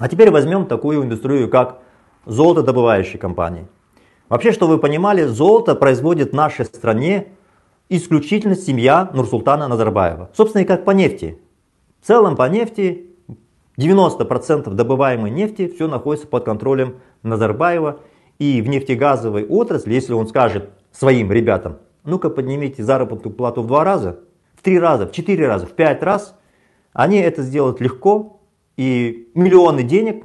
А теперь возьмем такую индустрию, как золотодобывающие компании. Вообще, чтобы вы понимали, золото производит в нашей стране исключительно семья Нурсултана Назарбаева. Собственно, и как по нефти. В целом по нефти 90% добываемой нефти все находится под контролем Назарбаева. И в нефтегазовой отрасли, если он скажет своим ребятам, ну-ка поднимите заработную плату в два раза, в три раза, в четыре раза, в пять раз, они это сделают легко, и миллионы денег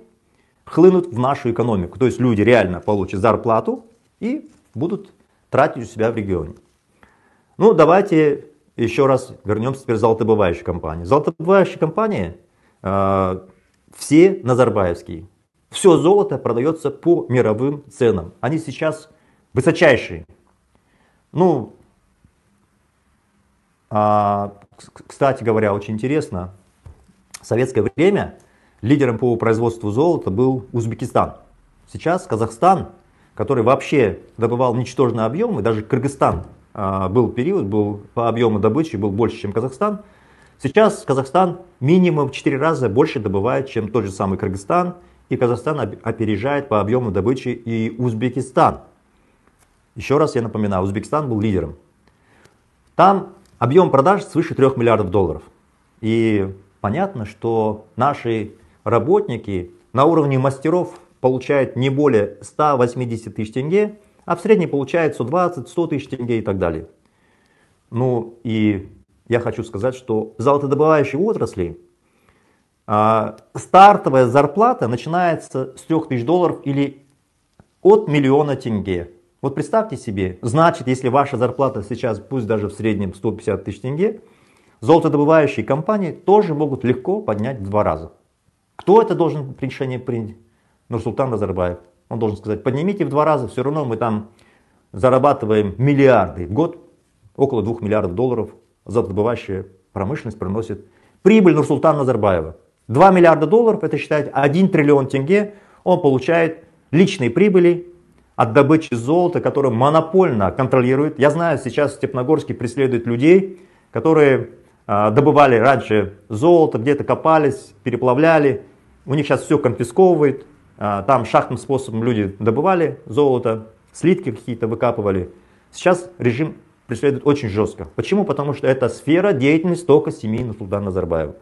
хлынут в нашу экономику. То есть люди реально получат зарплату и будут тратить у себя в регионе. Ну, давайте еще раз вернемся теперь к золотобывающей компании. Золотобывающие компании э, все назарбаевские. Все золото продается по мировым ценам. Они сейчас высочайшие. Ну, э, кстати говоря, очень интересно, в советское время лидером по производству золота был Узбекистан. Сейчас Казахстан, который вообще добывал ничтожные объемы, даже Кыргызстан а, был период, был по объему добычи был больше, чем Казахстан. Сейчас Казахстан минимум в 4 раза больше добывает, чем тот же самый Кыргызстан, и Казахстан опережает по объему добычи и Узбекистан. Еще раз я напоминаю, Узбекистан был лидером. Там объем продаж свыше 3 миллиардов долларов. И понятно, что наши работники на уровне мастеров получают не более 180 тысяч тенге, а в среднем получают 120-100 тысяч тенге и так далее. Ну и я хочу сказать, что в золотодобывающей отрасли а, стартовая зарплата начинается с 3000 долларов или от миллиона тенге. Вот представьте себе, значит, если ваша зарплата сейчас, пусть даже в среднем 150 тысяч тенге, золотодобывающие компании тоже могут легко поднять в два раза. Кто это должен решение принять? Нурсултан Назарбаев. Он должен сказать, поднимите в два раза, все равно мы там зарабатываем миллиарды в год, около двух миллиардов долларов золотодобывающая промышленность приносит прибыль Нурсултана Назарбаева. 2 миллиарда долларов, это считать 1 триллион тенге, он получает личные прибыли от добычи золота, которое монопольно контролирует. Я знаю, сейчас в Степногорске преследуют людей, которые а, добывали раньше золото, где-то копались, переплавляли. У них сейчас все конфисковывают. А, там шахтным способом люди добывали золото, слитки какие-то выкапывали. Сейчас режим преследует очень жестко. Почему? Потому что это сфера деятельности только семьи Нурсултана Назарбаева.